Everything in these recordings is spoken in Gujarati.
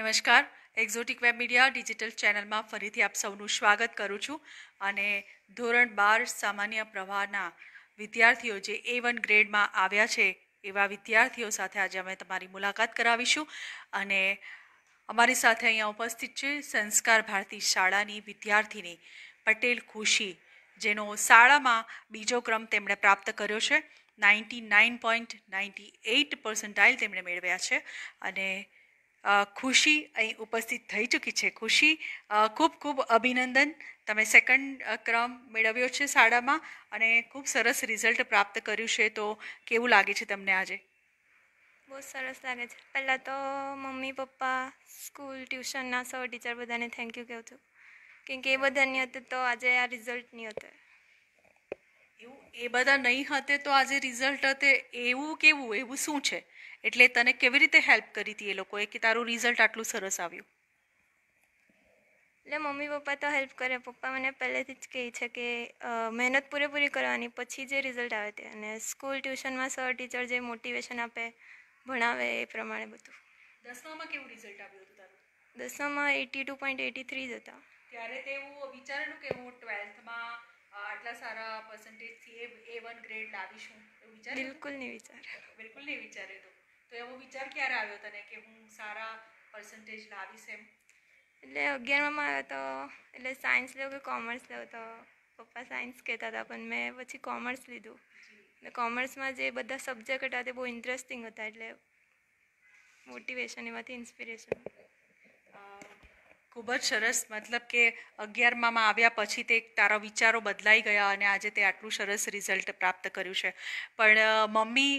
નમસ્કાર એક્ઝોટિક વેબ મીડિયા ડિજિટલ ચેનલમાં ફરીથી આપ સૌનું સ્વાગત કરું છું અને ધોરણ બાર સામાન્ય પ્રવાહના વિદ્યાર્થીઓ જે એ વન ગ્રેડમાં આવ્યા છે એવા વિદ્યાર્થીઓ સાથે આજે અમે તમારી મુલાકાત કરાવીશું અને અમારી સાથે અહીંયા ઉપસ્થિત છે સંસ્કાર ભારતી શાળાની વિદ્યાર્થીની પટેલ ખુશી જેનો શાળામાં બીજો ક્રમ તેમણે પ્રાપ્ત કર્યો છે ninety nine point ninety eight percentile તેમણે મેળવ્યા છે અને ખુશી અહીં ઉપસ્થિત થઈ ચૂકી છે ખુશી ખૂબ ખૂબ અભિનંદન તમે સેકન્ડ ક્રમ મેળવ્યો છે શાળામાં અને ખૂબ સરસ રિઝલ્ટ પ્રાપ્ત કર્યું છે તો કેવું લાગે છે તમને આજે બહુ સરસ લાગે છે પહેલાં તો મમ્મી પપ્પા સ્કૂલ ટ્યુશનના સર ટીચર બધાને થેન્ક યુ કહું છું કેમ કે એ બધા નહીં હતું તો આજે આ રિઝલ્ટ નહીં હતું એવું એ બધા નહીં હતે તો આજે રિઝલ્ટ હતે એવું કેવું એવું શું છે એટલે તને કેવી રીતે હેલ્પ કરી હતી એ લોકોએ કે તારું રિઝલ્ટ આટલું સરસ આવ્યું એટલે મમ્મી પપ્પા તો હેલ્પ કરે પપ્પા મને પહેલેથી જ કહે છે કે મહેનત પૂરેપૂરી કરવાની પછી જે રિઝલ્ટ આવે તે અને સ્કૂલ ટ્યુશનમાં સર ટીચર જે મોટિવેશન આપે ભણાવે એ પ્રમાણે બધું દસમામાં કેવું રિઝલ્ટ આવ્યું હતું તારું દસમામાં eighty two point eighty three જ હતા ત્યારે તે એવું વિચારેલું કે હું ટ્વેલ્થમાં આટલા સારા પર્સન્ટેજથી એ વન ગ્રેડ લાવીશું એવું વિચાર બિલકુલ નહીં વિચારે બિલકુલ નહીં વિચારેલું તો એવો વિચાર ક્યારે આવ્યો તને કે હું સારા પર્સન્ટેજ લાવીશ એમ એટલે અગિયારમાં આવ્યો તો એટલે સાયન્સ લેવું કે કોમર્સ લેવું તો પપ્પા સાયન્સ કહેતા હતા પણ મેં પછી કોમર્સ લીધું ને કોમર્સમાં જે બધા સબ્જેક્ટ હતા તે બહુ ઇન્ટરેસ્ટિંગ હતા એટલે મોટિવેશન એમાંથી ઇન્સ્પિરેશન ખૂબ જ સરસ મતલબ કે અગિયારમાં આવ્યા પછી તે તારા વિચારો બદલાઈ ગયા અને આજે તે આટલું સરસ રિઝલ્ટ પ્રાપ્ત કર્યું છે પણ મમ્મી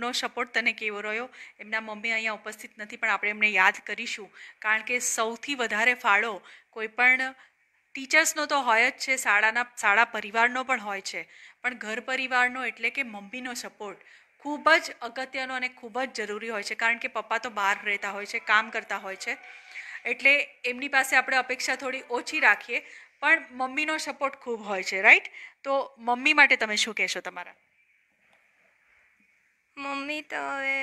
નો સપોર્ટ તને કેવો રહ્યો એમના મમ્મી અહીંયા ઉપસ્થિત નથી પણ આપણે એમને યાદ કરીશું કારણ કે સૌથી વધારે ફાળો કોઈપણ ટીચર્સનો તો હોય જ છે શાળાના શાળા પરિવારનો પણ હોય છે પણ ઘર પરિવારનો એટલે કે મમ્મીનો સપોર્ટ ખૂબ જ અગત્યનો અને ખૂબ જ જરૂરી હોય છે કારણ કે પપ્પા તો બહાર રહેતા હોય છે કામ કરતા હોય છે એટલે એમની પાસે આપણે અપેક્ષા થોડી ઓછી રાખીએ પણ મમ્મીનો સપોર્ટ ખૂબ હોય છે રાઈટ તો મમ્મી માટે તમે શું કહેશો તમારા મમ્મી તો હવે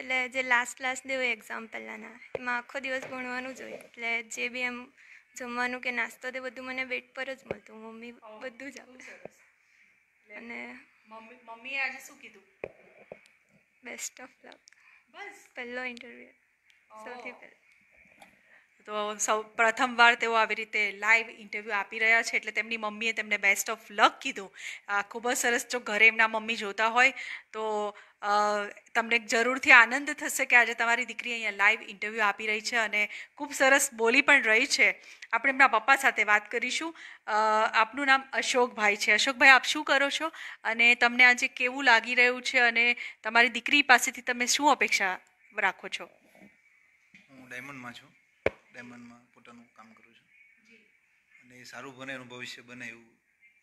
એટલે જે લાસ્ટ લાસ્ટ દે હોય એક્ઝામ પહેલાંના એમાં આખો દિવસ ભણવાનું જ હોય એટલે જે બી એમ જમવાનું કે નાસ્તો તે બધું મને વેટ પર જ મળતું મમ્મી બધું જ આપે અને મમ્મી મમ્મીએ આજે શું કીધું બેસ્ટ ઓફ લક બસ પહેલો ઇન્ટરવ્યુ સૌથી પહેલાં તો સૌ પ્રથમવાર તેઓ આવી રીતે લાઈવ ઇન્ટરવ્યૂ આપી રહ્યા છે એટલે તેમની મમ્મીએ તેમને બેસ્ટ ઓફ લક કીધું આ ખૂબ જ સરસ જો ઘરે એમના મમ્મી જોતા હોય તો તમને જરૂરથી આનંદ થશે કે આજે તમારી દીકરી અહીંયા લાઈવ ઇન્ટરવ્યૂ આપી રહી છે અને ખૂબ સરસ બોલી પણ રહી છે આપણે એમના પપ્પા સાથે વાત કરીશું આપનું નામ અશોકભાઈ છે અશોકભાઈ આપ શું કરો છો અને તમને આજે કેવું લાગી રહ્યું છે અને તમારી દીકરી પાસેથી તમે શું અપેક્ષા રાખો છો હું ડાયમંડમાં છું ડાયમંડમાં પોતાનું કામ કરું છું અને એ સારું બને એનું ભવિષ્ય બને એવું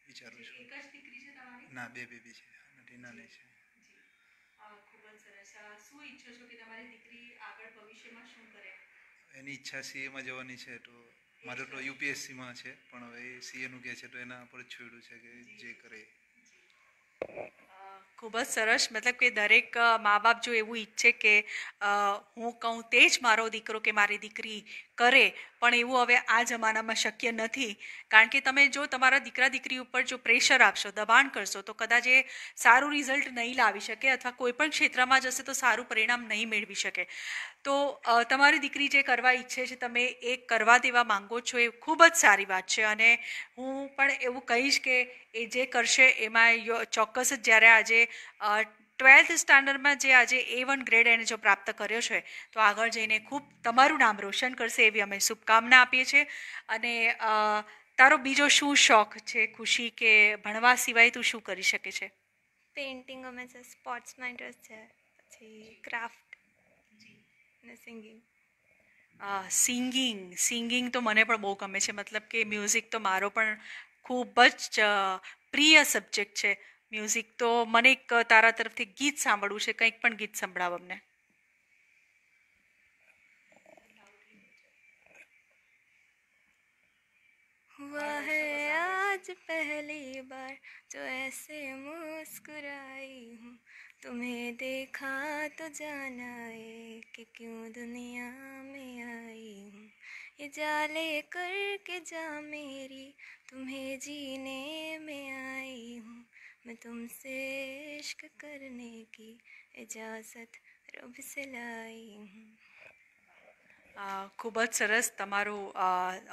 વિચારું છું ના બે બેબી છે નથી નાની છે એની ઈચ્છા સીએમાં જવાની છે તો મારે તો યુપીએસસીમાં છે પણ હવે સીએનું કહે છે તો એના પર છોડ્યું છે કે જે કરે ખૂબ જ સરસ મતલબ કે દરેક મા બાપ જો એવું ઈચ્છે કે હું કહું તે જ મારો દીકરો કે મારી દીકરી કરે પણ એવું હવે આ જમાનામાં શક્ય નથી કારણ કે તમે જો તમારા દીકરા દીકરી ઉપર જો પ્રેશર આપશો દબાણ કરશો તો કદાચ એ સારું રિઝલ્ટ નહીં લાવી શકે અથવા કોઈ પણ ક્ષેત્રમાં જશે તો સારું પરિણામ નહીં મેળવી શકે તો તમારી દીકરી જે કરવા ઈચ્છે છે તમે એ કરવા દેવા માંગો છો એ ખૂબ જ સારી વાત છે અને હું પણ એવું કહીશ કે એ જે કરશે એમાં ચોક્કસ જ જ્યારે આજે ટ્વેલ્થ સ્ટાન્ડર્ડમાં જે આજે એ વન ગ્રેડ એને જો પ્રાપ્ત કર્યો છે તો આગળ જઈને ખૂબ તમારું નામ રોશન કરશે એવી અમે શુભકામના આપીએ છીએ અને તારો બીજો શું શોખ છે ખુશી કે ભણવા સિવાય તું શું કરી શકે છે પેઇન્ટિંગ અમે છે સ્પોર્ટ્સમાં ઇન્ટરેસ્ટ છે પછી ક્રાફ્ટ અને સિંગિંગ સિંગિંગ સિંગિંગ તો મને પણ બહુ ગમે છે મતલબ કે મ્યુઝિક તો મારો પણ ખૂબ જ પ્રિય સબ્જેક્ટ છે મ્યુઝિક તો મને એક તારા તરફથી ગીત સાંભળવું છે કંઈક પણ ગીત સંભળાવ અમને हुआ है आज पहली बार जो ऐसे मुस्कुराई हूँ तुम्हें देखा तो जाना है कि क्यों दुनिया में आई हूँ ये जाले करके जा मेरी तुम्हें जीने में आई हूँ मैं तुमसे इश्क करने की इजाज़त रब से लाई हूँ ખૂબ જ સરસ તમારો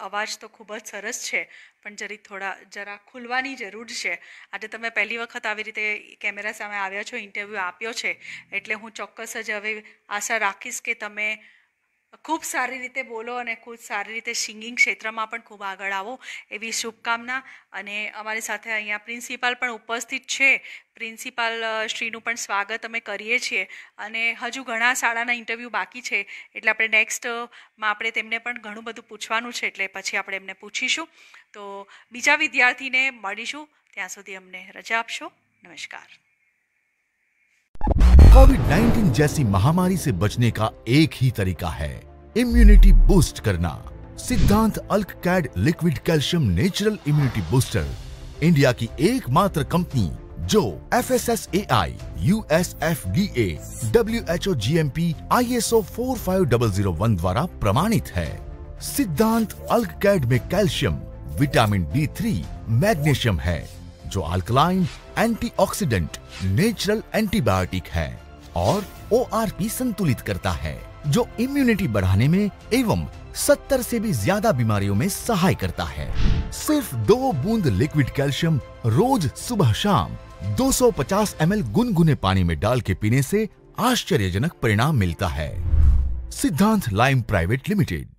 અવાજ તો ખૂબ જ સરસ છે પણ જરી થોડા જરા ખુલવાની જરૂર છે આજે તમે પહેલી વખત આવી રીતે કેમેરા સામે આવ્યા છો ઇન્ટરવ્યૂ આપ્યો છે એટલે હું ચોક્કસ જ હવે આશા રાખીશ કે તમે ખૂબ સારી રીતે બોલો અને ખૂબ સારી રીતે સિંગિંગ ક્ષેત્રમાં પણ ખૂબ આગળ આવો એવી શુભકામના અને અમારી સાથે અહીંયા પ્રિન્સિપાલ પણ ઉપસ્થિત છે પ્રિન્સિપાલ શ્રીનું પણ સ્વાગત અમે કરીએ છીએ અને હજુ ઘણા શાળાના ઇન્ટરવ્યૂ બાકી છે એટલે આપણે નેક્સ્ટમાં આપણે તેમને પણ ઘણું બધું પૂછવાનું છે એટલે પછી આપણે એમને પૂછીશું તો બીજા વિદ્યાર્થીને મળીશું ત્યાં સુધી અમને રજા આપશો નમસ્કાર कोविड 19 जैसी महामारी से बचने का एक ही तरीका है इम्यूनिटी बूस्ट करना सिद्धांत अल्क कैड liquid calcium natural immunity booster India की एकमात्र कंपनी जो F S S A I U S F D A W H O G M P I S O four five double zero one द्वारा प्रमाणित है सिद्धांत अल्क कैड में calcium vitamin D three magnesium है जो अल्कलाइन एंटीऑक्सीडेंट नेचुरल एंटीबायोटिक है और ओ संतुलित करता है जो इम्यूनिटी बढ़ाने में एवं 70 से भी ज्यादा बीमारियों में सहाय करता है सिर्फ दो बूंद लिक्विड कैल्शियम रोज सुबह शाम 250 एल गुनगुने पानी में डाल के पीने से आश्चर्यजनक परिणाम मिलता है सिद्धांत लाइम प्राइवेट लिमिटेड